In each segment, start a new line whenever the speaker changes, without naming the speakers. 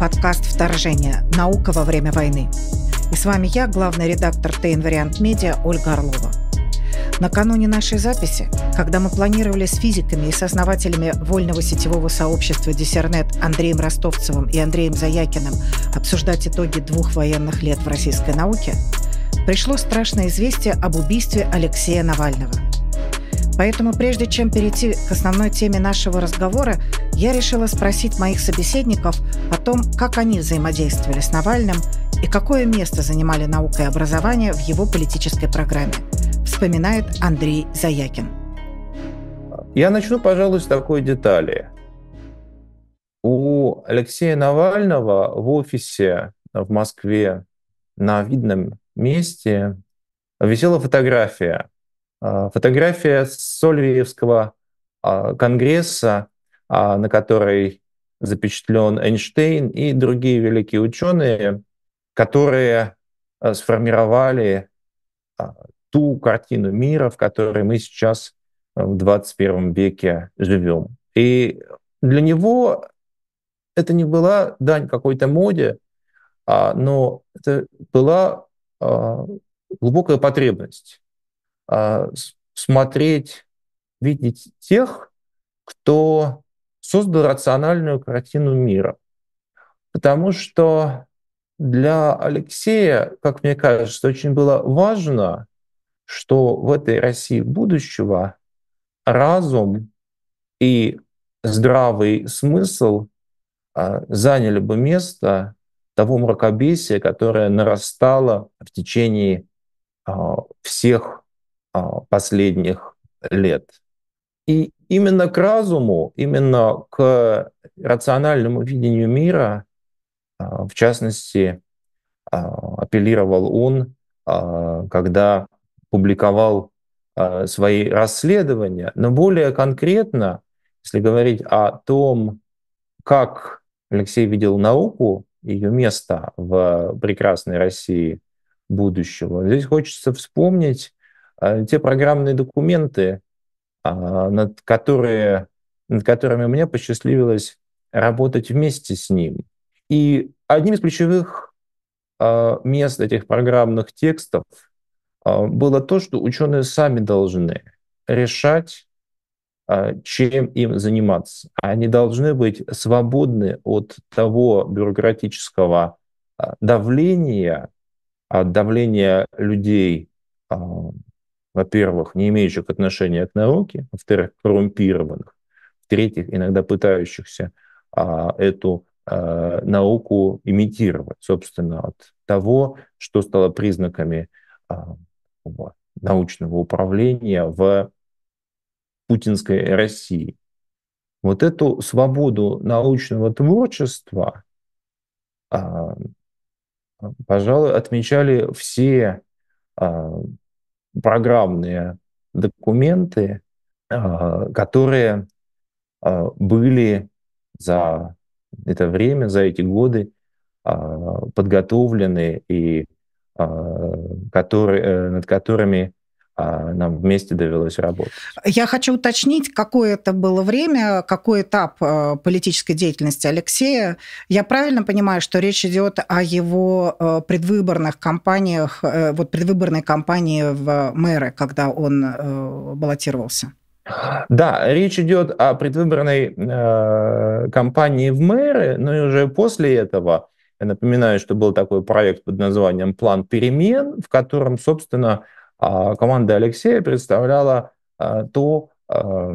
подкаст «Вторжение. Наука во время войны». И с вами я, главный редактор ТН Вариант Медиа Ольга Орлова. Накануне нашей записи, когда мы планировали с физиками и с основателями вольного сетевого сообщества «Диссернет» Андреем Ростовцевым и Андреем Заякиным обсуждать итоги двух военных лет в российской науке, пришло страшное известие об убийстве Алексея Навального – Поэтому прежде чем перейти к основной теме нашего разговора, я решила спросить моих собеседников о том, как они взаимодействовали с Навальным и какое место занимали наука и образование в его политической программе, вспоминает Андрей Заякин.
Я начну, пожалуй, с такой детали. У Алексея Навального в офисе в Москве на видном месте висела фотография а, фотография Сольвиевского а, конгресса, а, на которой запечатлен Эйнштейн и другие великие ученые, которые сформировали ту картину мира, в которой мы сейчас в 21 веке живем. И для него это не была дань какой-то моде, но это была глубокая потребность а, смотреть, видеть тех, кто создал рациональную картину мира. Потому что для Алексея, как мне кажется, очень было важно, что в этой России будущего разум и здравый смысл а, заняли бы место того мракобесия, которое нарастало в течение а, всех а, последних лет. И именно к разуму, именно к рациональному видению мира, а, в частности, а, апеллировал он, когда публиковал свои расследования, но более конкретно, если говорить о том, как Алексей видел науку, ее место в прекрасной России будущего, здесь хочется вспомнить Э, те программные документы, а, над, которые, над которыми мне посчастливилось работать вместе с ним. И одним из ключевых а, мест этих программных текстов а, было то, что ученые сами должны решать, чем им заниматься. Они должны быть свободны от того бюрократического давления, от давления людей, во-первых, не имеющих отношения к науке, во-вторых, коррумпированных, в-третьих, иногда пытающихся а, эту а, науку имитировать, собственно, от того, что стало признаками а, научного управления в путинской России. Вот эту свободу научного творчества, а, пожалуй, отмечали все а, программные документы, а, которые а, были за это время, за эти годы а, подготовлены и которые, э, над которыми а нам вместе довелось работать.
Я хочу уточнить, какое это было время, какой этап э, политической деятельности Алексея. Я правильно понимаю, что речь идет о его э, предвыборных кампаниях, э, вот предвыборной кампании в мэры, когда он баллотировался?
Да, речь идет о предвыборной э, кампании в мэры, но и уже после этого, я напоминаю, что был такой проект под названием «План перемен», в котором, собственно, а команда Алексея представляла а, то, а,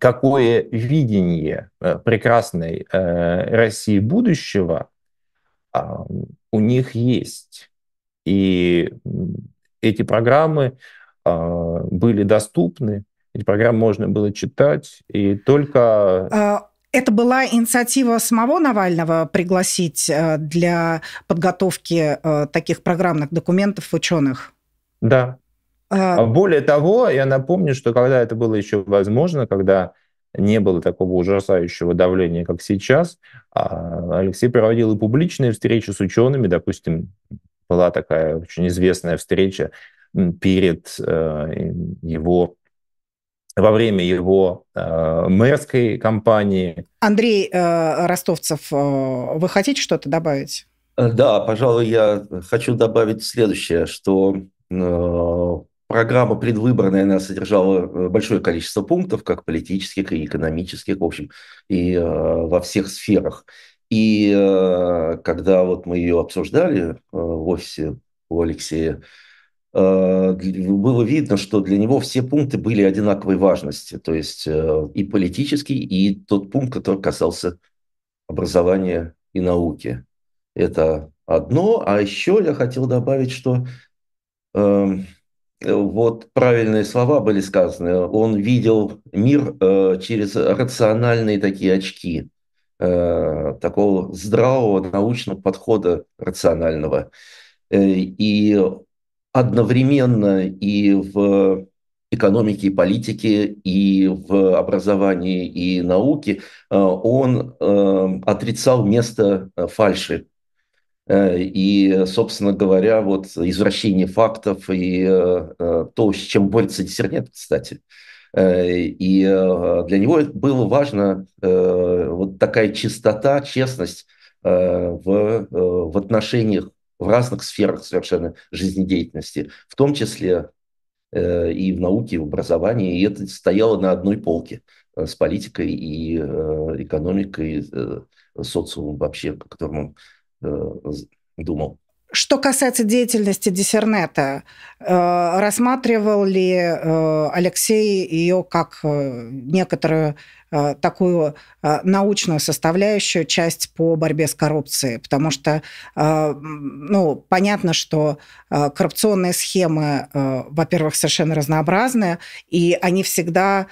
какое видение э, прекрасной э, России будущего у них есть. И эти программы были доступны, эти программы можно было читать, и только...
Это была инициатива самого Навального пригласить э, для подготовки таких программных документов ученых? Да. А.
а... Более того, я напомню, что когда это было еще возможно, когда не было такого ужасающего давления, как сейчас, а, Алексей проводил и публичные встречи с учеными, допустим, была такая очень известная встреча перед э, его во время его э, мэрской кампании.
Андрей э, Ростовцев, э, вы хотите что-то добавить?
Э, да, пожалуй, я хочу добавить следующее, что Э, программа предвыборная, она содержала э, большое количество пунктов, как политических и экономических, в общем, и э, во всех сферах. И когда вот мы ее обсуждали в офисе у Алексея, было видно, что для него все пункты были одинаковой важности, то есть и политический, и тот пункт, который касался образования и науки. Это одно. А еще я хотел добавить, что Эм, э, вот правильные слова были сказаны. Он видел мир э, через рациональные такие очки э, такого здравого научного подхода рационального. И одновременно и в экономике и политике, и в образовании и науке он эм, отрицал место фальши – Э, и, собственно говоря, вот извращение фактов и э, э, то, с чем борется диссернет, кстати. И для него было важно вот такая чистота, честность в, в отношениях в разных сферах совершенно жизнедеятельности, в том числе и в науке, и в образовании, и это стояло на одной полке с политикой и экономикой, социумом вообще, по которому Э, думал.
Что касается деятельности диссернета, э, рассматривал ли э, Алексей ее как некоторую Э, такую э, научную составляющую часть по борьбе с коррупцией, потому что, э, ну, понятно, что коррупционные схемы, во-первых, совершенно разнообразные, и они всегда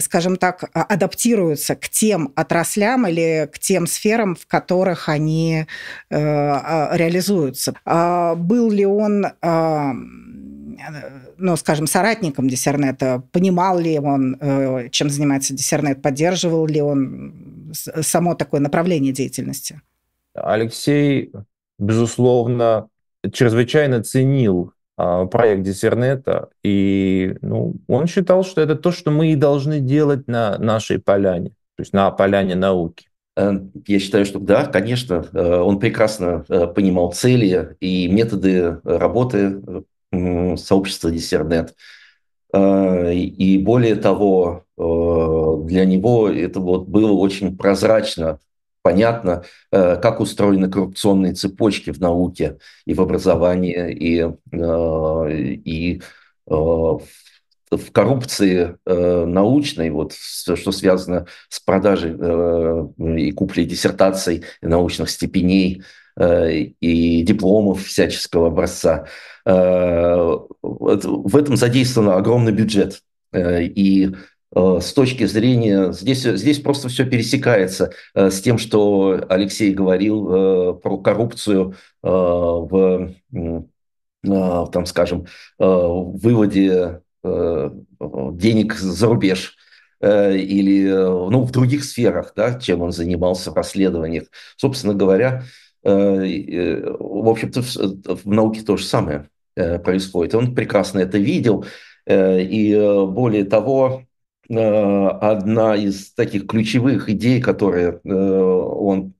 скажем так, а, адаптируются к тем отраслям или к тем сферам, в которых они реализуются. А, был ли он ну, скажем, соратником Диссернета, понимал ли он, э, чем занимается Диссернет, поддерживал ли он само такое направление деятельности?
Алексей, безусловно, чрезвычайно ценил а, проект Диссернета, и ну, он считал, что это то, что мы и должны делать на нашей поляне, то есть на поляне науки. Э, я считаю, что да, конечно, э, он прекрасно
понимал цели и методы работы сообщества Диссернет. Э, и более того, э, для него это вот было очень прозрачно, понятно, э, как устроены коррупционные цепочки в науке и в образовании, и, и в коррупции научной, вот, что связано с продажей и куплей диссертаций, научных степеней, Э, и дипломов всяческого образца. Э, в этом задействован огромный бюджет. Э, и с точки зрения, здесь, здесь просто все пересекается с тем, что Алексей говорил про коррупцию в, там, скажем, выводе денег за рубеж или ну, в других сферах, да, чем он занимался в расследованиях. Собственно говоря, Э, э, в общем-то, э, в, науке то же самое происходит. Он прекрасно это видел. И более того, одна из таких ключевых идей, которые он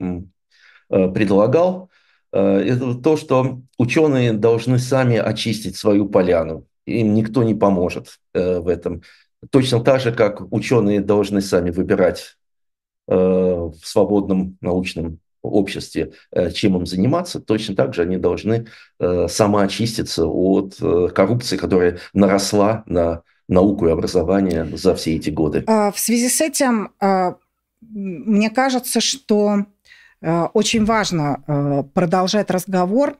предлагал, это то, что ученые должны сами очистить свою поляну. Им никто не поможет в этом. Точно так же, как ученые должны сами выбирать в свободном научном обществе, э, чем им заниматься, точно так же они должны э, самоочиститься от э, коррупции, которая наросла на науку и образование за все эти годы.
А, в связи с этим, а, мне кажется, что очень важно продолжать разговор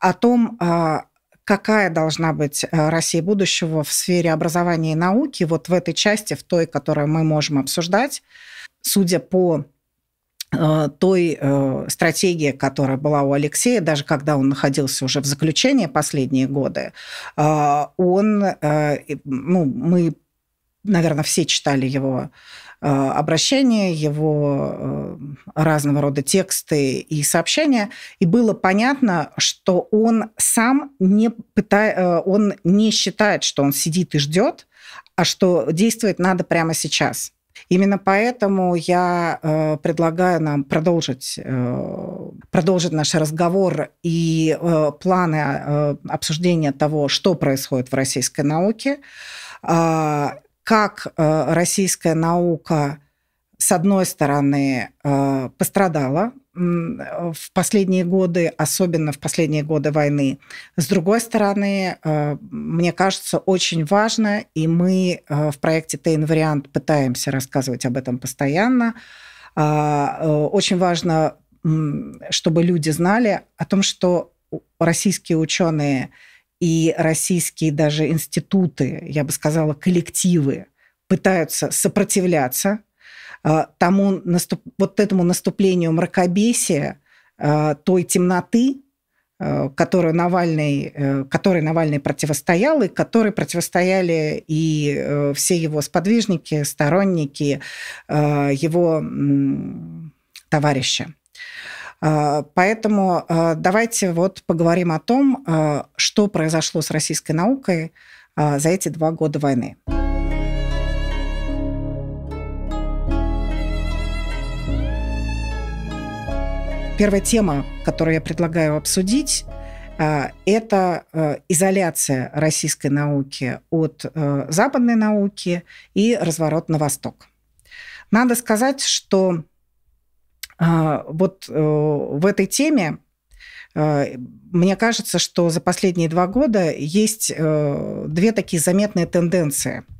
о том, а, какая должна быть Россия будущего в сфере образования и науки, вот в этой части, в той, которую мы можем обсуждать, судя по Э, той э, стратегии, которая была у Алексея, даже когда он находился уже в заключении последние годы, э, он, ну, мы, наверное, все читали его обращения, его разного рода тексты и сообщения, и было понятно, что он сам не, пытая, он не считает, что он сидит и ждет, а что действовать надо прямо сейчас – Именно поэтому я э, предлагаю нам продолжить, э, продолжить наш разговор и э, планы э, обсуждения того, что происходит в российской науке, э, как э, российская наука с одной стороны, э, пострадала Э, в последние годы, особенно в последние годы войны. С другой стороны, э, мне кажется, очень важно, и мы э, в проекте т вариант пытаемся рассказывать об этом постоянно, а, очень важно, чтобы люди знали о том, что российские ученые и российские даже институты, я бы сказала, коллективы пытаются сопротивляться а, тому наступ... вот этому наступлению мракобесия, а, той темноты, а, которую Навальный, э, которой Навальный противостоял, и которой противостояли и э, все его сподвижники, сторонники, его товарищи. Поэтому давайте вот поговорим о том, что произошло с российской наукой за эти два года войны. Первая тема, которую я предлагаю обсудить, э, это э, изоляция российской науки от э, западной науки и разворот на восток. Надо сказать, что вот в этой теме мне кажется, что за последние два года есть две такие заметные тенденции –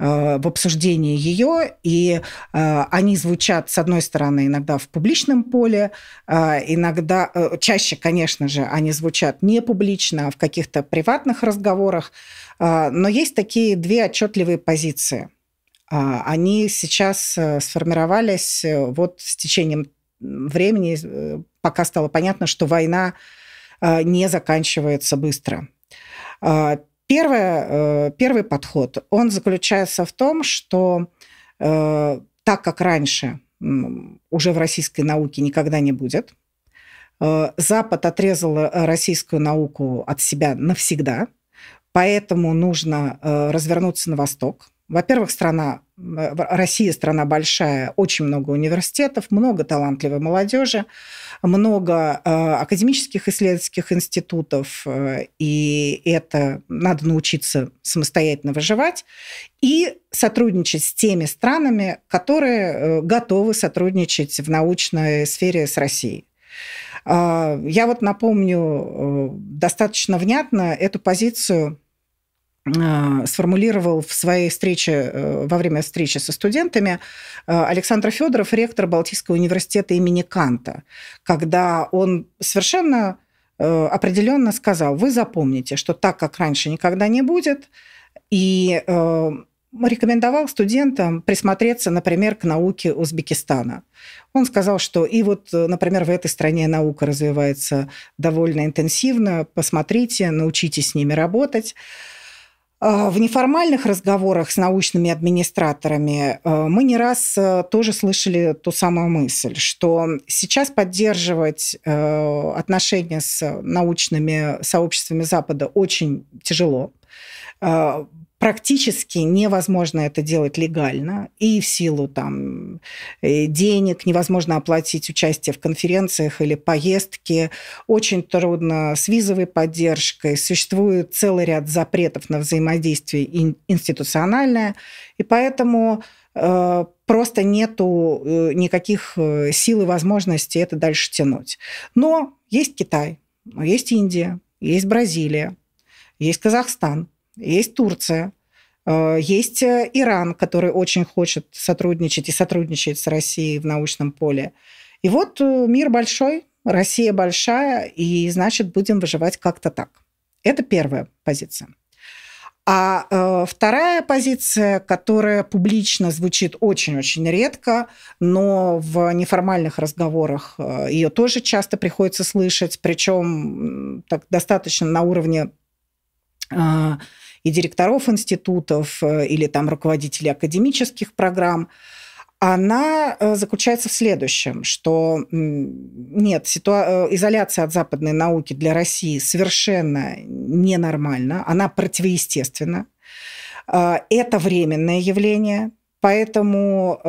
Э, в обсуждении ее, и э, они звучат, с одной стороны, иногда в публичном поле, э, иногда, чаще, конечно же, они звучат не публично, а в каких-то приватных разговорах, но есть такие две отчетливые позиции. Они сейчас сформировались вот с течением времени, пока стало понятно, что война не заканчивается быстро. Первое, э, первый подход, он заключается в том, что э, так как раньше уже в российской науке никогда не будет, э, Запад отрезал российскую науку от себя навсегда, поэтому нужно развернуться на восток. Во-первых, страна, Россия страна большая, очень много университетов, много талантливой молодежи много а, академических исследовательских институтов, э, и это надо научиться самостоятельно выживать, и сотрудничать с теми странами, которые э, готовы сотрудничать в научной сфере с Россией. А, я вот напомню э, достаточно внятно эту позицию Э, сформулировал в своей встрече, э, во время встречи со студентами э, Александр Федоров, ректор Балтийского университета имени Канта, когда он совершенно определенно сказал, вы запомните, что так, как раньше, никогда не будет, и рекомендовал студентам присмотреться, например, к науке Узбекистана. Он сказал, что и вот, например, в этой стране наука развивается довольно интенсивно, посмотрите, научитесь с ними работать. А, в неформальных разговорах с научными администраторами а, мы не раз а, тоже слышали ту самую мысль, что сейчас поддерживать отношения с научными сообществами Запада очень тяжело, практически невозможно это делать легально и в силу там э, денег невозможно оплатить участие в конференциях или поездке очень трудно с визовой поддержкой существует целый ряд запретов на взаимодействие институциональное и поэтому э, просто нету э, никаких сил и возможностей это дальше тянуть но есть Китай есть Индия есть Бразилия есть Казахстан есть Турция, э, есть э, Иран, который очень хочет сотрудничать и сотрудничает с Россией в научном поле. И вот э, мир большой, Россия большая, и значит, будем выживать как-то так. Это первая позиция. А э, вторая позиция, которая публично звучит очень-очень редко, но в неформальных разговорах э, ее тоже часто приходится слышать, причем так, достаточно на уровне э, и директоров институтов э, или там руководителей академических программ, она э, заключается в следующем, что нет, ситуа- э, изоляция от западной науки для России совершенно ненормальна, она противоестественна. Это временное явление, поэтому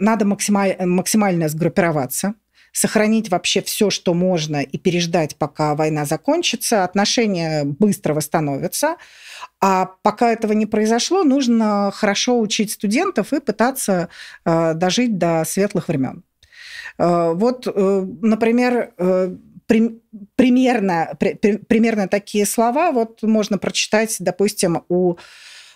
надо максималь- максимально сгруппироваться – сохранить вообще все, что можно, и переждать, пока война закончится. Отношения быстро восстановятся. А пока этого не произошло, нужно хорошо учить студентов и пытаться э, дожить до светлых времен. Э, вот, э, например, примерно, примерно такие слова вот можно прочитать, допустим, у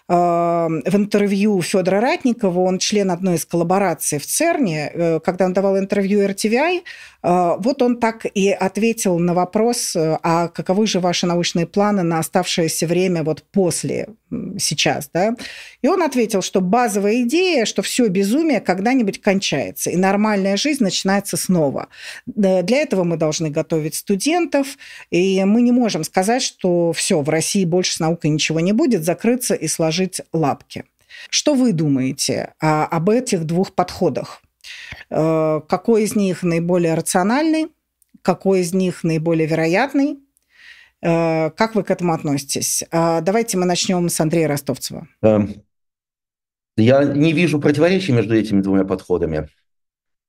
в интервью Федора Ратникова, он член одной из коллабораций в ЦЕРНе, э, когда он давал интервью RTVI, э, вот он так и ответил на вопрос, э, а каковы же ваши научные планы на оставшееся время вот после сейчас, да? И он ответил, что базовая идея, что все безумие когда-нибудь кончается, и нормальная жизнь начинается снова. Для этого мы должны готовить студентов, и мы не можем сказать, что все, в России больше с наукой ничего не будет, закрыться и сложиться сложить лапки. Что вы думаете а, об этих двух подходах? Э, какой из них наиболее рациональный? Какой из них наиболее вероятный? Э, как вы к этому относитесь? Э, давайте мы начнем с Андрея Ростовцева.
Э, я не вижу противоречий между этими двумя подходами.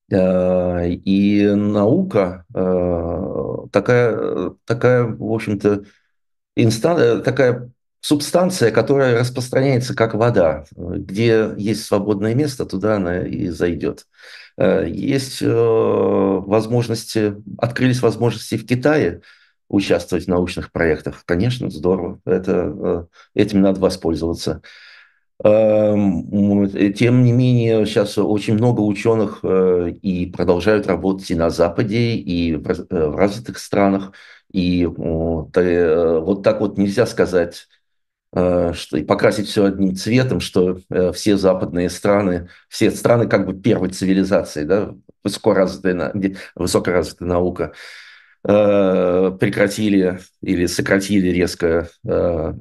Э, и наука э, такая, такая в общем-то, инстанция, такая субстанция, которая распространяется как вода. Где есть свободное место, туда она и зайдет. Э, есть э, возможности, открылись возможности в Китае участвовать в научных проектах. Конечно, здорово. Это, э, этим надо воспользоваться. Эм, тем не менее, сейчас очень много ученых и продолжают работать и на Западе, и в развитых странах. И вот так вот нельзя сказать, Э, что, и покрасить все одним цветом, что э, все западные страны, все страны как бы первой цивилизации, да, высокоразвитая, наука, э, прекратили или сократили резко э,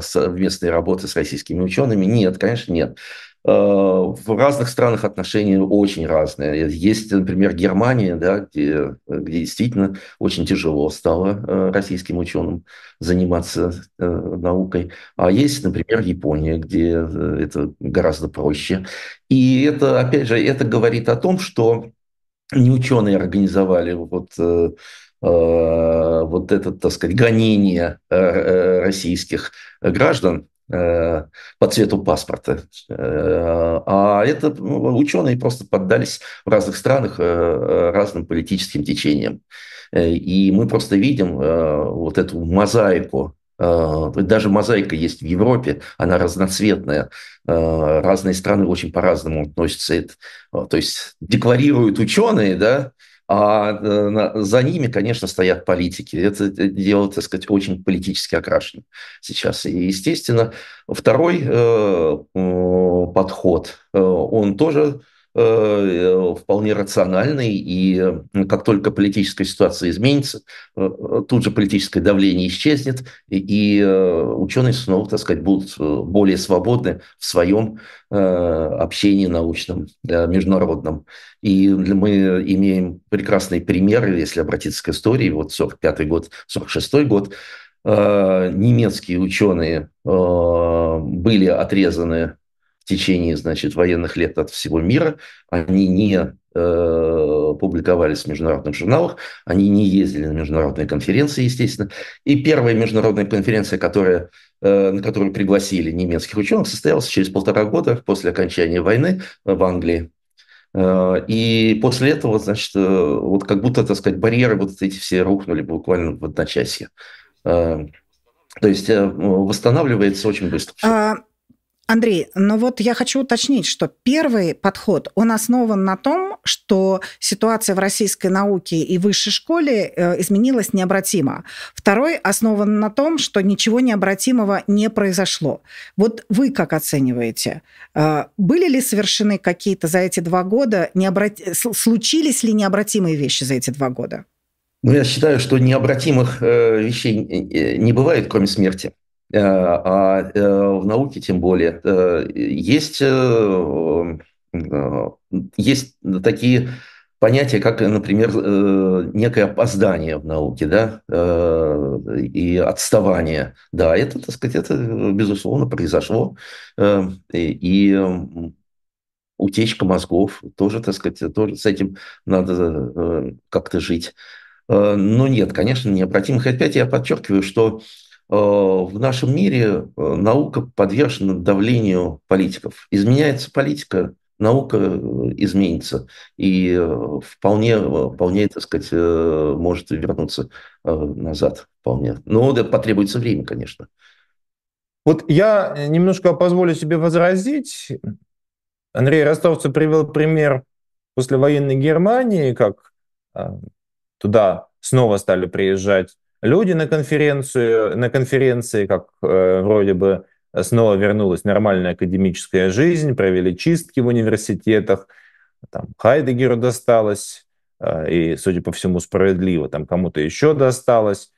совместные работы с российскими учеными. Нет, конечно, нет. Э, в разных странах отношения очень разные. Есть, например, Германия, да, где, где действительно очень тяжело стало э, российским ученым заниматься э, наукой. А есть, например, Япония, где это гораздо проще. И это, опять же, это говорит о том, что не ученые организовали вот вот этот, так сказать, гонение российских граждан, Э, по цвету паспорта. Э, а это ну, ученые просто поддались в разных странах э, разным политическим течениям. И мы просто видим вот эту мозаику даже мозаика есть в Европе, она разноцветная. Разные страны очень по-разному относятся. То есть декларируют ученые, да, а э, за ними, конечно, стоят политики. Это э, дело, так сказать, очень политически окрашено сейчас. И, естественно, второй э, подход, он тоже Э, вполне рациональный, и как только политическая ситуация изменится, э, э, тут же политическое давление исчезнет, и ученые снова, так сказать, будут более свободны в своем общении научном, международном. И мы имеем прекрасные примеры, если обратиться к истории, вот 45 год, 46 год, немецкие ученые были отрезаны в течение, значит, военных лет от всего мира. Они не э, публиковались в международных журналах, они не ездили на международные конференции, естественно. И первая международная конференция, которая, э, на которую пригласили немецких ученых, состоялась через полтора года после окончания войны в Англии. Э, и после этого, значит, э, вот как будто, так сказать, барьеры вот эти все рухнули буквально в одночасье. Э, то есть восстанавливается очень
быстро. Андрей, но ну вот я хочу уточнить, что первый подход, он основан на том, что ситуация в российской науке и высшей школе э, изменилась необратимо. Второй основан на том, что ничего необратимого не произошло. Вот вы как оцениваете? Э, были ли совершены какие-то за эти два года, необрат... Э, случились ли необратимые вещи за эти два года?
Ну, я считаю, что необратимых вещей не бывает, кроме смерти. Э, а э, в науке тем более, э, есть, есть такие понятия, как, например, некое опоздание в науке, да, и отставание. Да, это, так сказать, это, безусловно, произошло. И утечка мозгов тоже, так сказать, тоже с этим надо как-то жить. Но нет, конечно, необратимых. Опять я подчеркиваю, что Э, в нашем мире э, наука подвержена давлению политиков. Изменяется политика, наука э, изменится и вполне, вполне, так сказать, может вернуться назад вполне. Но ну, это потребуется время, конечно.
Вот я немножко позволю себе возразить. Андрей Ростовцев привел пример послевоенной Германии, как туда снова стали приезжать люди на конференцию, на конференции, как э, вроде бы снова вернулась нормальная академическая жизнь, провели чистки в университетах, там Хайдегеру досталось, э, и, судя по всему, справедливо, там кому-то еще досталось,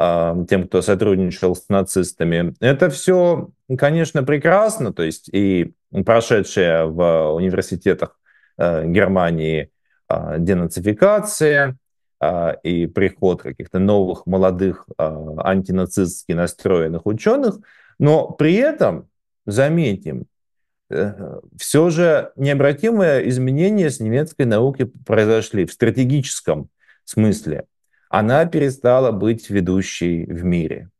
э, тем, кто сотрудничал с нацистами. Это все, конечно, прекрасно, то есть и прошедшая в университетах э, Германии э, денацификация, а, и приход каких-то новых, молодых, а, антинацистски настроенных ученых, но при этом, заметим, э, все же необратимые изменения с немецкой науки произошли в стратегическом смысле. Она перестала быть ведущей в мире.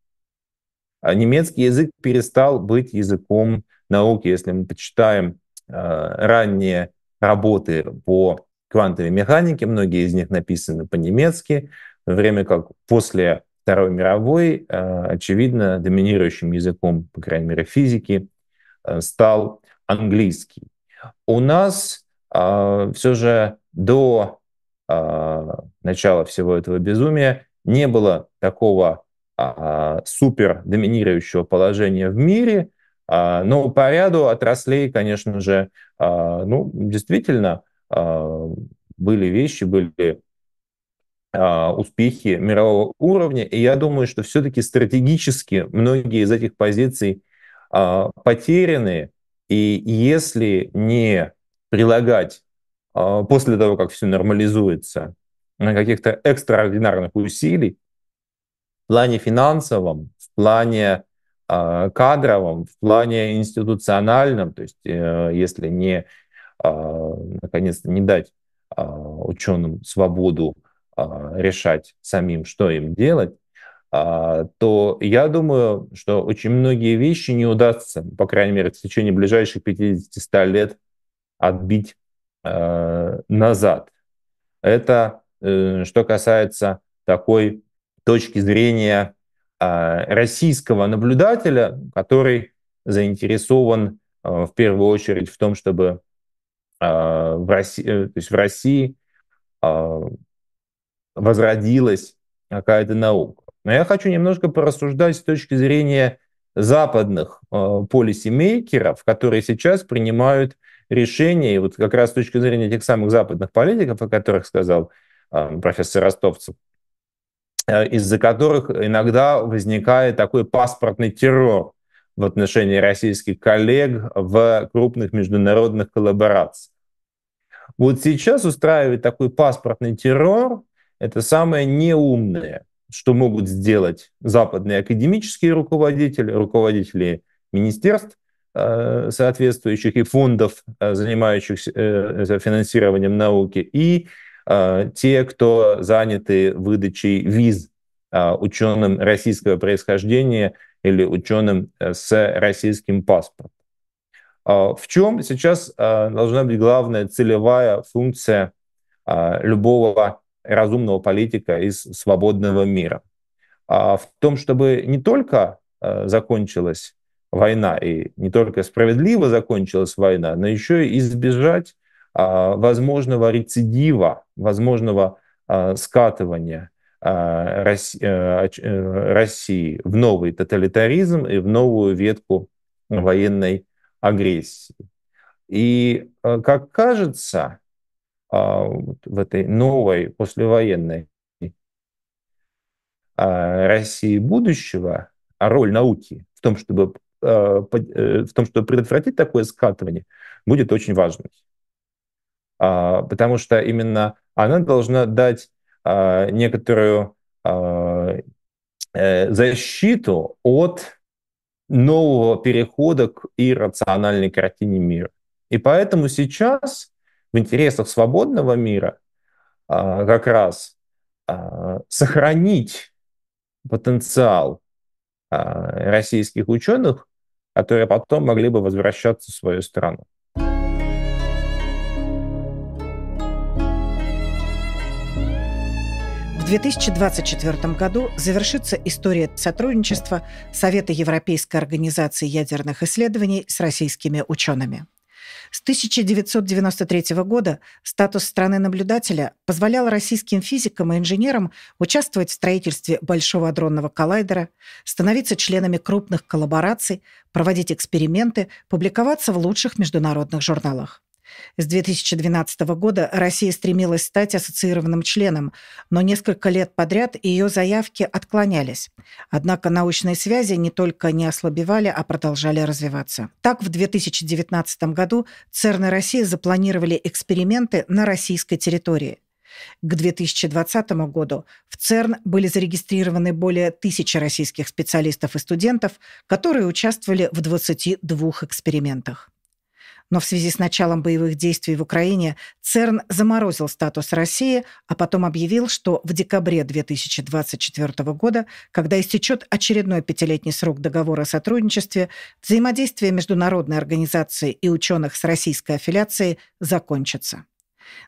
А немецкий язык перестал быть языком науки. Если мы почитаем э, ранние работы по квантовой механике многие из них написаны по-немецки, в время как после Второй мировой, э, очевидно, доминирующим языком, по крайней мере, физики, э, стал английский. У нас э, все же до начала всего этого безумия не было такого супер доминирующего положения в мире, но по ряду отраслей, конечно же, ну, действительно, а, были вещи, были а, успехи мирового уровня. И я думаю, что все-таки стратегически многие из этих позиций а, потеряны. И если не прилагать после того, как все нормализуется, каких-то экстраординарных усилий в плане финансовом, в плане кадровом, в плане институциональном, то есть э, если не а, наконец-то не дать а, ученым свободу а, решать самим, что им делать, то я думаю, что очень многие вещи не удастся, по крайней мере, в течение ближайших 50-100 лет отбить э, назад. Это э, что касается такой точки зрения российского наблюдателя, который заинтересован э, в первую очередь в том, чтобы а, в России, э, то есть в России а, возродилась какая-то наука. Но я хочу немножко порассуждать с точки зрения западных а, полисимейкеров, которые сейчас принимают решения, и вот как раз с точки зрения тех самых западных политиков, о которых сказал профессор Ростовцев, э, из-за которых иногда возникает такой паспортный террор в отношении российских коллег в крупных международных коллаборациях. Вот сейчас устраивать такой паспортный террор – это самое неумное, что могут сделать западные академические руководители, руководители министерств э, соответствующих и фондов, э, занимающихся э, финансированием науки, и те, кто заняты выдачей виз а, ученым российского происхождения или ученым э, с российским паспортом. А, в чем сейчас а, должна быть главная целевая функция любого разумного политика из свободного мира? В том, чтобы не только закончилась война, и не только справедливо закончилась война, но еще и избежать возможного рецидива, возможного скатывания а, э, э, России в новый тоталитаризм и в новую ветку военной агрессии. И, э, как кажется, а, в этой новой послевоенной а, России будущего роль науки в том, чтобы, в том, чтобы предотвратить такое скатывание, будет очень важной. Потому что именно она должна дать а, некоторую а, э, защиту от нового перехода к иррациональной картине мира. И поэтому сейчас в интересах свободного мира а, как раз сохранить потенциал российских ученых, которые потом могли бы возвращаться в свою страну.
2024 году завершится история сотрудничества Совета Европейской организации ядерных исследований с российскими учеными. С 1993 года статус страны-наблюдателя позволял российским физикам и инженерам участвовать в строительстве Большого адронного коллайдера, становиться членами крупных коллабораций, проводить эксперименты, публиковаться в лучших международных журналах. С 2012 года Россия стремилась стать ассоциированным членом, но несколько лет подряд ее заявки отклонялись. Однако научные связи не только не ослабевали, а продолжали развиваться. Так, в 2019 году ЦЕРН и Россия запланировали эксперименты на российской территории – к 2020 году в ЦЕРН были зарегистрированы более тысячи российских специалистов и студентов, которые участвовали в 22 экспериментах. Но в связи с началом боевых действий в Украине ЦЕРН заморозил статус России, а потом объявил, что в декабре 2024 года, когда истечет очередной пятилетний срок договора о сотрудничестве, взаимодействие международной организации и ученых с российской аффилиацией закончится.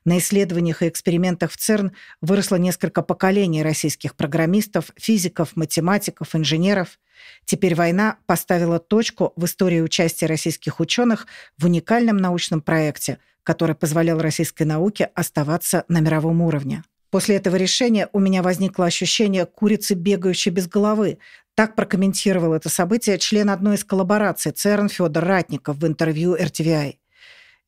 На исследованиях и экспериментах в ЦЕРН выросло несколько поколений российских программистов, физиков, математиков, инженеров – Теперь война поставила точку в истории участия российских ученых в уникальном научном проекте, который позволял российской науке оставаться на мировом уровне. После этого решения у меня возникло ощущение курицы, бегающей без головы. Так прокомментировал это событие член одной из коллабораций ЦЕРН Федор Ратников в интервью RTVI.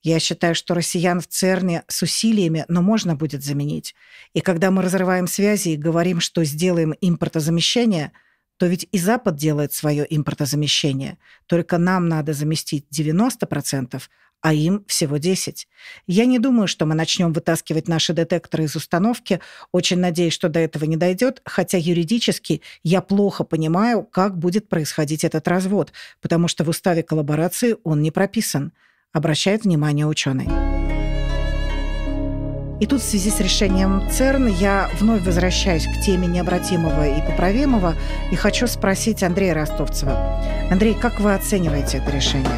Я считаю, что россиян в ЦЕРНе с усилиями, но можно будет заменить. И когда мы разрываем связи и говорим, что сделаем импортозамещение – то ведь и Запад делает свое импортозамещение. Только нам надо заместить 90%, а им всего 10. Я не думаю, что мы начнем вытаскивать наши детекторы из установки. Очень надеюсь, что до этого не дойдет, хотя юридически я плохо понимаю, как будет происходить этот развод, потому что в уставе коллаборации он не прописан. Обращает внимание ученый. И тут в связи с решением ЦЕРН я вновь возвращаюсь к теме необратимого и поправимого и хочу спросить Андрея Ростовцева. Андрей, как вы оцениваете это решение?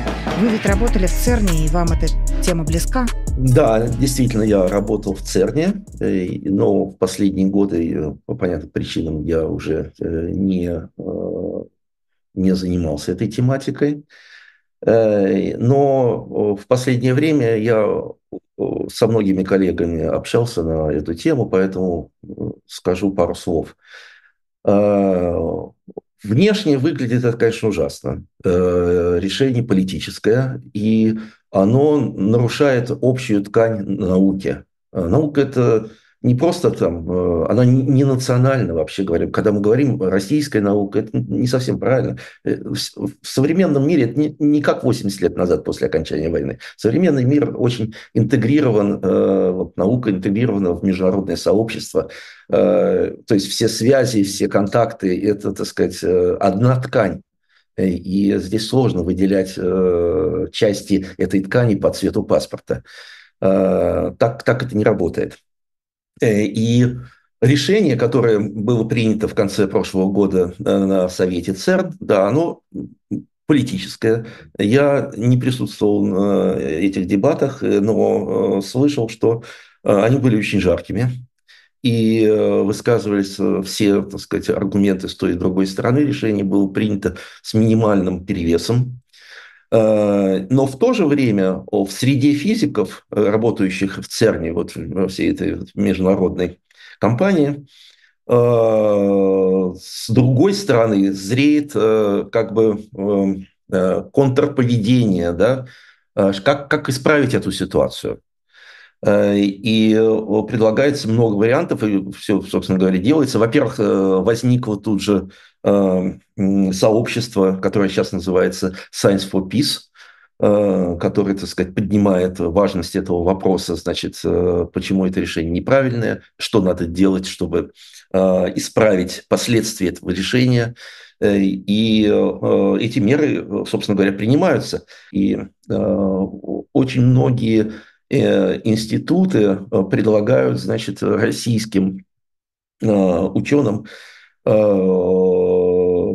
Вы ведь работали в ЦЕРНе, и вам эта тема близка?
Да, действительно, я работал в ЦЕРНе, э, но в последние годы э, по понятным причинам я уже э, не, не занимался этой тематикой. Но в последнее время я Э, со многими коллегами общался на эту тему, поэтому э, скажу пару слов. Э, внешне выглядит это, конечно, ужасно. Решение политическое, и оно нарушает общую ткань науки. Наука – это не просто там, э, она не национальна вообще говоря. Когда мы говорим российская наука, это не совсем правильно. Э, в современном мире это не, не как 80 лет назад после окончания войны. Современный мир очень интегрирован, э, вот, наука интегрирована в международное сообщество. То есть все связи, все контакты, это, так сказать, одна ткань. И здесь сложно выделять части этой ткани по цвету паспорта. Так, так это не работает. Э, и решение, которое было принято в конце прошлого года э, на Совете ЦЕРД, да, оно политическое. Я не присутствовал на этих дебатах, э, но слышал, что они были очень жаркими. И высказывались все, так сказать, аргументы с той и другой стороны. Решение было принято с минимальным перевесом. Э, но в то же время в среде физиков, э, работающих в ЦЕРНе, вот во всей этой международной компании, э, с другой стороны зреет как бы эм, контрповедение, да, как, как исправить эту ситуацию. И предлагается много вариантов, и все, собственно говоря, делается. Во-первых, возникла тут же Эм, сообщество, которое сейчас называется Science for Peace, э, который, так сказать, поднимает важность этого вопроса, значит, э, почему это решение неправильное, что надо делать, чтобы э, исправить последствия этого решения. И эти меры, собственно говоря, принимаются. И очень многие институты предлагают, значит, российским ученым Э,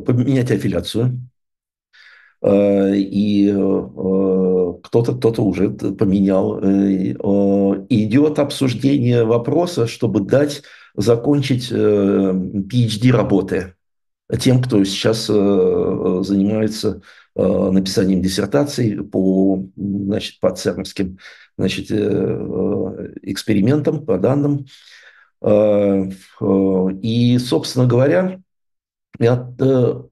поменять аффилиацию, э, и э, кто-то кто-то уже поменял. Идет обсуждение вопроса, чтобы дать закончить PhD работы тем, кто сейчас занимается написанием диссертаций по, значит, по церновским значит, экспериментам, по данным. Э, э, и, собственно говоря, я э,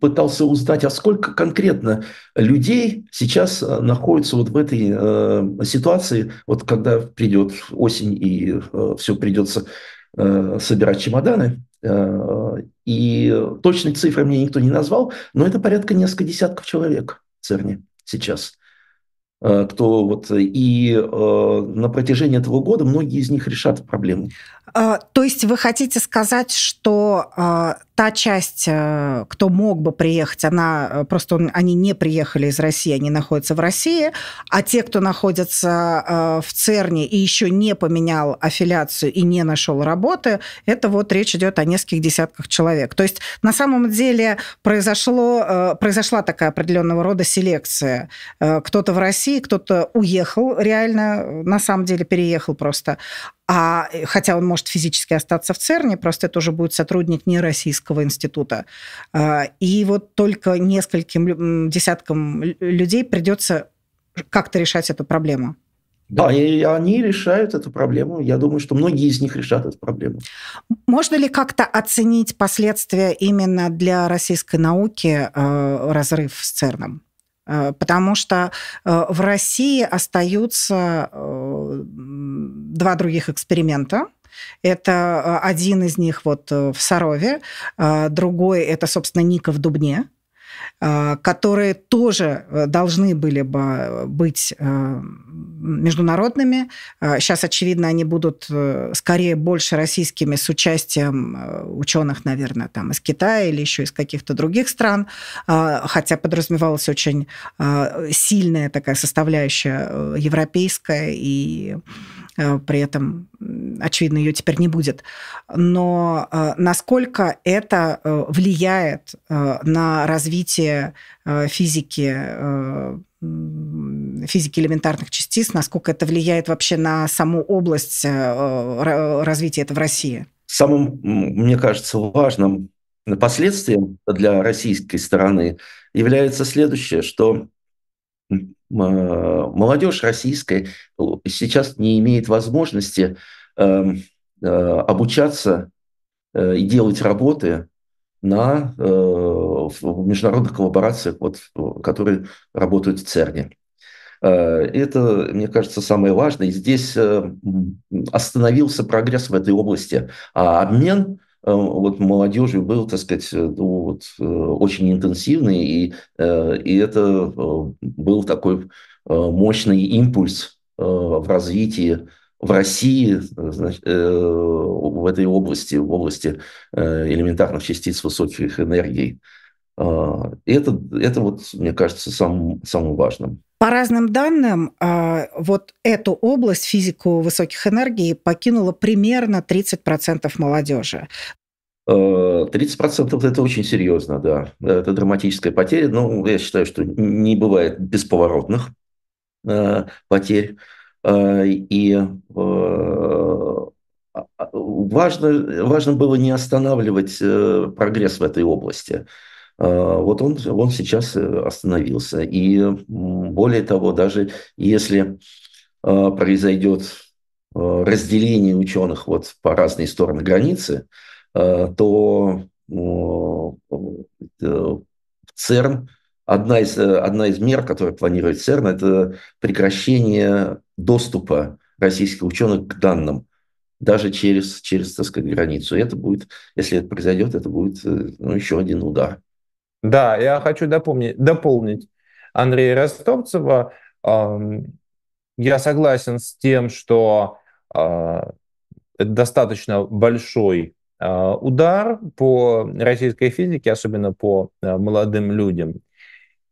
пытался узнать, а сколько конкретно людей сейчас находится вот в этой ситуации, вот когда придет осень и все придется собирать чемоданы. И точной цифры мне никто не назвал, но это порядка несколько десятков человек в ЦЕРНе сейчас. Э, кто вот э, и э, на протяжении этого года многие из них решат проблему.
А, то есть вы хотите сказать, что а, та часть, э, кто мог бы приехать, она э, просто они не приехали из России, они находятся в России, а те, кто находится э, в ЦЕРНе и еще не поменял аффилиацию и не нашел работы, это вот речь идет о нескольких десятках человек. То есть на самом деле произошло, произошла такая определенного рода селекция. Кто-то в России, кто-то уехал реально, на самом деле переехал просто, а, э, хотя он может физически остаться в ЦЕРНе, просто это уже будет сотрудник не Российского института. А, и вот только нескольким десяткам людей придется как-то решать эту проблему. Да,
и они решают эту проблему. Я думаю, что многие из них решат эту проблему.
Можно ли как-то оценить последствия именно для российской науки э, разрыв с ЦЕРНом? Э, потому что э, в России остаются э, два других эксперимента. Это один из них вот в Сарове, другой это, собственно, Ника в Дубне, Э, которые тоже э, должны были бы э, быть международными. Сейчас, очевидно, они будут скорее больше российскими с участием ученых, наверное, там из Китая или еще из каких-то других стран, хотя подразумевалась очень сильная такая составляющая европейская и Э, при этом, очевидно, ее теперь не будет. Но э, насколько это э, влияет на развитие физики физики элементарных частиц, насколько это влияет вообще на саму область развития этого в России?
Самым, мне кажется, важным последствием для российской стороны является следующее, что Э, молодежь российская сейчас не имеет возможности эм, э, обучаться э, и делать работы на, в международных коллаборациях, вот, которые работают в ЦЕРНе. Это, мне кажется, самое важное. здесь остановился прогресс в этой области. А обмен Эм, вот молодежи был, так сказать, э, ну вот, э, очень интенсивный, и, э, и это был такой мощный импульс в развитии в России в этой области, в области элементарных частиц высоких энергий. А, и это, это вот, мне кажется, самым, самым важным.
По разным данным, а, вот эту область, физику высоких энергий, покинуло примерно 30% молодежи. 30%
а, это очень серьезно, да. Это драматическая потеря, но ну, я считаю, что не бывает бесповоротных потерь. И важно, важно было не останавливать э, прогресс в этой области. А, вот он, он сейчас э, остановился. И более того, даже если а, произойдет а, разделение ученых вот по разные стороны границы, то ЦЕРН, одна из, э, одна из мер, которые планирует ЦЕРН, это прекращение доступа российских ученых к данным даже через, через так сказать, границу. Это будет, если это произойдет, это будет э, ну, еще один удар.
Да, я хочу дополнить, дополнить Андрея Ростовцева. Я согласен с тем, что а, это достаточно большой а, удар по российской физике, особенно по а, молодым людям.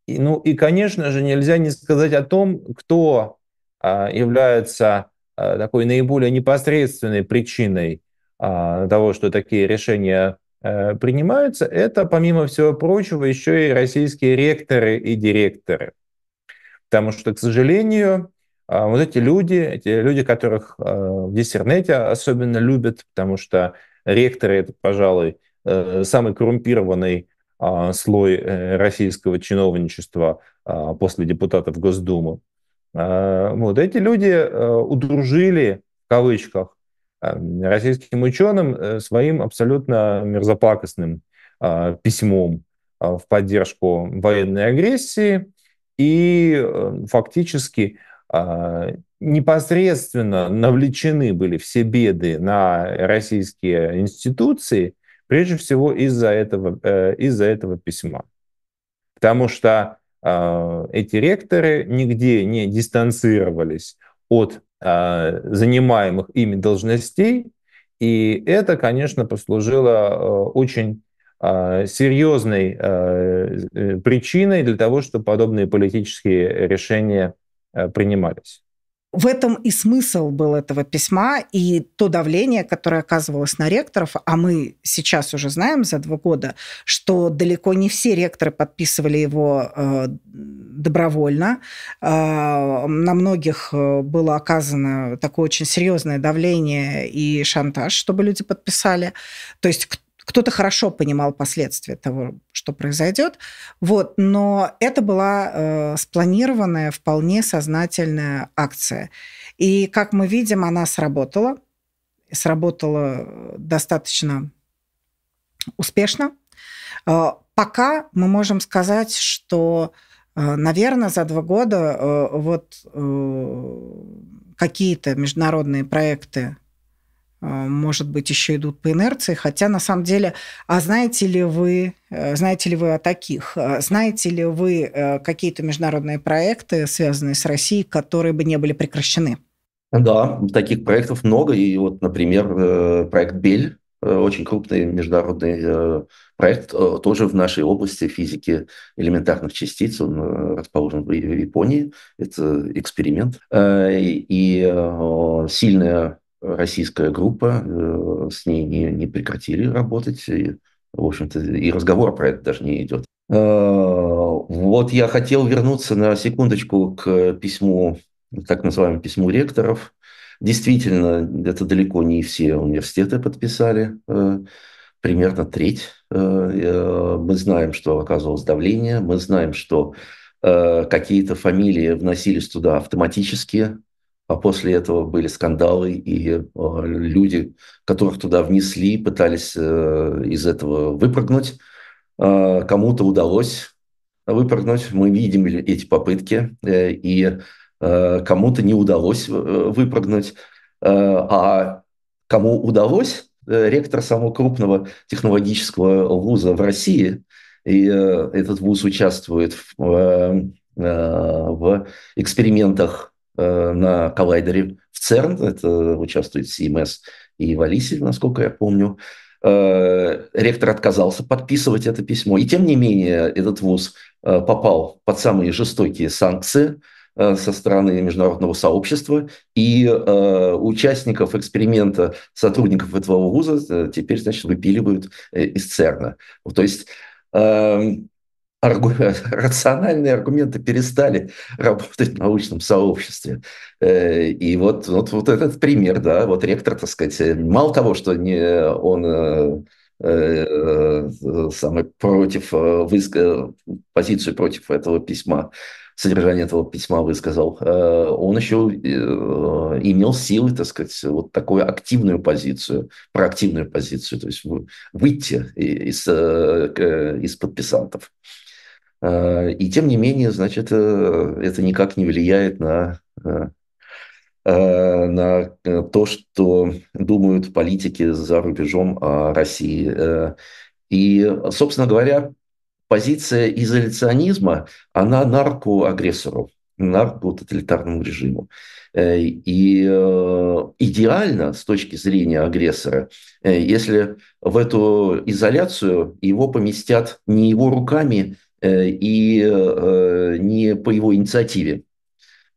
И, ну и, конечно же, нельзя не сказать о том, кто является такой наиболее непосредственной причиной того, что такие решения Э, принимаются, это, помимо всего прочего, еще и российские ректоры и директоры. Потому что, к сожалению, э, вот эти люди, эти люди, которых э, в диссернете особенно любят, потому что ректоры – это, пожалуй, самый коррумпированный слой российского чиновничества после депутатов Госдумы. Вот эти люди удружили, в кавычках, Э, российским ученым э, своим абсолютно мерзопакостным а, письмом а, в поддержку военной агрессии и э, фактически а, непосредственно навлечены были все беды на российские институции, прежде всего из-за этого, из-за этого письма. Потому что эти ректоры нигде не дистанцировались от Э, занимаемых ими должностей. И это, конечно, послужило э, очень э, серьезной причиной для того, чтобы подобные политические решения принимались.
В этом и смысл был этого письма, и то давление, которое оказывалось на ректоров, а мы сейчас уже знаем за два года, что далеко не все ректоры подписывали его э, добровольно. Э, на многих э, было оказано такое очень серьезное давление и шантаж, чтобы люди подписали. То есть кто-то хорошо понимал последствия того, что произойдет. Вот. Но это была э, спланированная, вполне сознательная акция. И, как мы видим, она сработала. Сработала достаточно успешно. Э, пока мы можем сказать, что, э, наверное, за два года э, вот э, какие-то международные проекты Э, может быть, еще идут по инерции, хотя на самом деле, а знаете ли вы, э, знаете ли вы о таких, э, знаете ли вы какие-то международные проекты, связанные с Россией, которые бы не были прекращены?
Да, таких проектов много, и вот, например, проект «Бель», очень крупный международный проект, тоже в нашей области физики элементарных частиц, он расположен в Японии, это эксперимент, и сильная российская группа, э, с ней не, не прекратили работать, и, в общем-то, и разговор про это даже не идет. Э, вот я хотел вернуться на секундочку к письму, так называемому письму ректоров. Действительно, это далеко не все университеты подписали, э, примерно треть. Мы знаем, что оказывалось давление, мы знаем, что какие-то фамилии вносились туда автоматически, а после этого были скандалы, и э, люди, которых туда внесли, пытались э, из этого выпрыгнуть. А, кому-то удалось выпрыгнуть. Мы видим эти попытки, э, и кому-то не удалось выпрыгнуть. А кому удалось, ректор самого крупного технологического вуза в России, и этот вуз участвует в, в экспериментах Э, на коллайдере в ЦЕРН, это участвует CMS и Валисий, насколько я помню. Э, ректор отказался подписывать это письмо. И тем не менее этот вуз э, попал под самые жестокие санкции со стороны международного сообщества, и участников эксперимента, сотрудников этого вуза теперь, значит, выпиливают из ЦЕРНа. То есть эм, аргу... рациональные аргументы перестали работать в научном сообществе. Э, и вот, вот, вот этот пример, да, вот ректор, так сказать, э, мало того, что не он э, самый против высказал позицию против этого письма, содержание этого письма высказал, он еще имел силы, так сказать, вот такую активную позицию, проактивную позицию, то есть выйти из, из подписантов. Э, и тем не менее, значит, э, это никак не влияет на, э, на то, что думают политики за рубежом о России. И, собственно говоря, позиция изоляционизма, она нарко агрессору, нарко тоталитарному режиму. И идеально с точки зрения агрессора, если в эту изоляцию его поместят не его руками, Э, и э, не по его инициативе.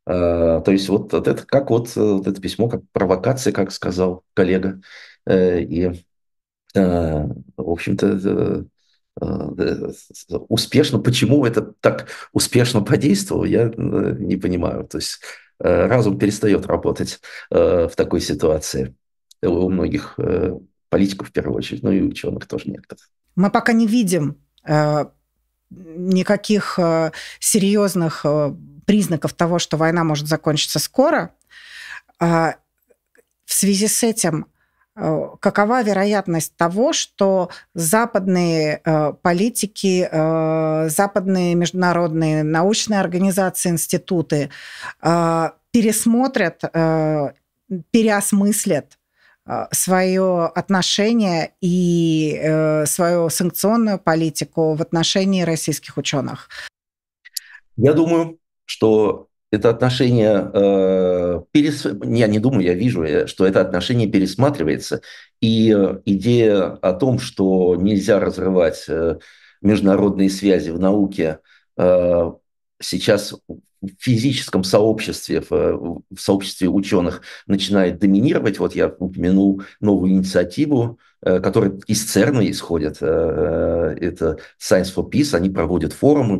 А, то есть вот это как вот, вот это письмо, как провокация, как сказал коллега. Э, и, в общем-то, успешно, почему это так успешно подействовало, я не понимаю. То есть разум перестает работать в такой ситуации у многих политиков в первую очередь, ну и ученых тоже некоторых.
Мы пока не видим никаких э, серьезных э, признаков того, что война может закончиться скоро. А, в связи с этим э, какова вероятность того, что западные политики, западные международные научные организации, институты пересмотрят, переосмыслят а, свое отношение и э, свою санкционную политику в отношении российских ученых?
Я думаю, что это отношение э, перес... я не думаю, я вижу, э, что это отношение пересматривается. И э, идея о том, что нельзя разрывать международные связи в науке, э, сейчас физическом сообществе, в, в сообществе ученых начинает доминировать. Вот я упомянул новую инициативу, э, которая из ЦЕРНа исходит э, э, Это Science for Peace, они проводят форумы,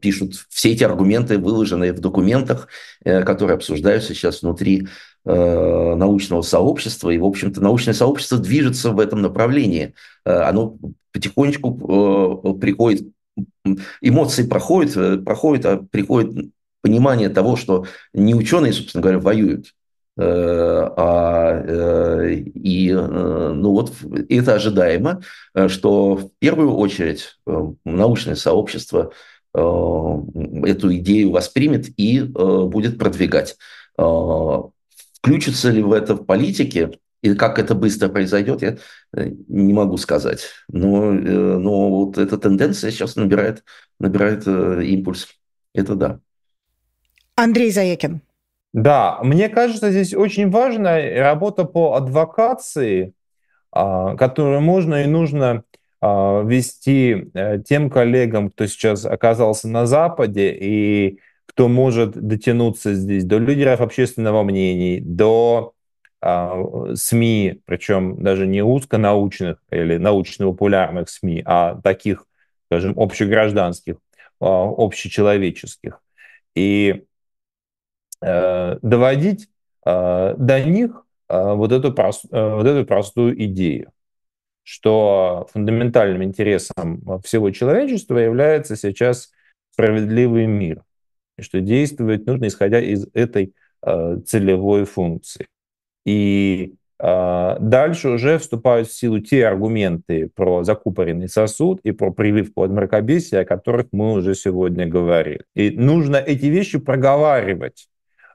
пишут все эти аргументы, выложенные в документах, которые обсуждаются сейчас внутри научного сообщества. И, в общем-то, научное сообщество движется в этом направлении. Оно потихонечку приходит эмоции проходят, э, проходят, а приходит понимание того, что не ученые, собственно говоря, воюют, э, а, э, и ну вот это ожидаемо, что в первую очередь научное сообщество эту идею воспримет и будет продвигать. Включится ли в это в политике? И как это быстро произойдет, я э, не могу сказать. Но, э, но вот эта тенденция сейчас набирает, набирает э, импульс. Это да.
Андрей Заякин.
Да, мне кажется, здесь очень важна работа по адвокации, а, которую можно и нужно а, вести тем коллегам, кто сейчас оказался на Западе и кто может дотянуться здесь до лидеров общественного мнения, до а, СМИ, причем даже не узконаучных или научно-популярных СМИ, а таких, скажем, общегражданских, а, общечеловеческих. И э, доводить а, до них вот эту, э, вот эту простую идею, что фундаментальным интересом всего человечества является сейчас справедливый мир, и что действовать нужно исходя из этой э, целевой функции. И э, дальше уже вступают в силу те аргументы про закупоренный сосуд и про прививку от мракобесия, о которых мы уже сегодня говорили. И нужно эти вещи проговаривать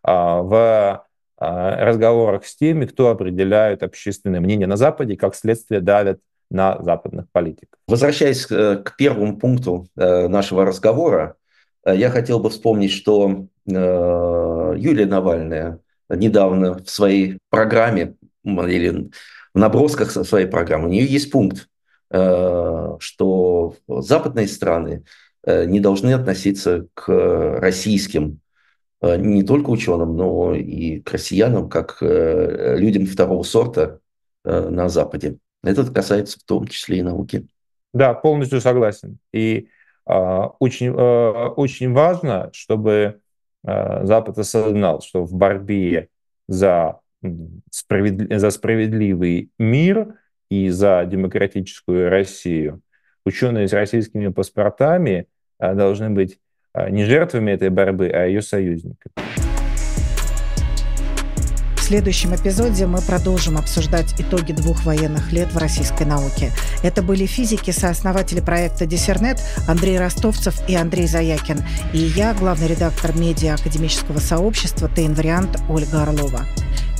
э, в э, разговорах с теми, кто определяет общественное мнение на Западе, как следствие давят на западных политиков. Возвращаясь э, к первому пункту э, нашего разговора, э, я хотел
бы вспомнить, что Юлия Навальная – недавно в своей программе или в набросках своей программы, у нее есть пункт, э, что западные страны э, не должны относиться к российским э, не только ученым, но и к россиянам, как людям второго сорта на Западе. Это касается в том числе и науки.
Да, полностью согласен. И э, очень, э, очень важно, чтобы а, Запад осознал, что в борьбе за, справедли... за справедливый мир и за демократическую Россию ученые с российскими паспортами а, должны быть а, не жертвами этой борьбы, а ее союзниками.
В следующем эпизоде мы продолжим обсуждать итоги двух военных лет в российской науке. Это были физики, сооснователи проекта «Диссернет» Андрей Ростовцев и Андрей Заякин. И я, главный редактор медиа академического сообщества «Тейнвариант» Ольга Орлова.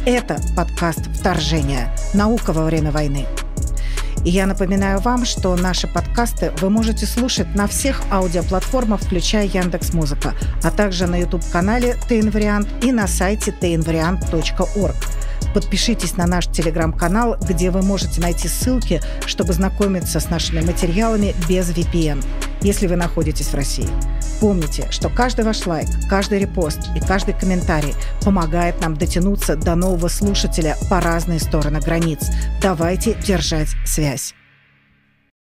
Это подкаст «Вторжение. Наука во время войны». И я напоминаю вам, что наши подкасты вы можете слушать на всех аудиоплатформах, включая Яндекс Музыка, а также на YouTube-канале «Тейнвариант» и на сайте teinvariant.org. Подпишитесь на наш телеграм-канал, где вы можете найти ссылки, чтобы знакомиться с нашими материалами без VPN, если вы находитесь в России. Помните, что каждый ваш лайк, каждый репост и каждый комментарий помогает нам дотянуться до нового слушателя по разные стороны границ. Давайте держать связь.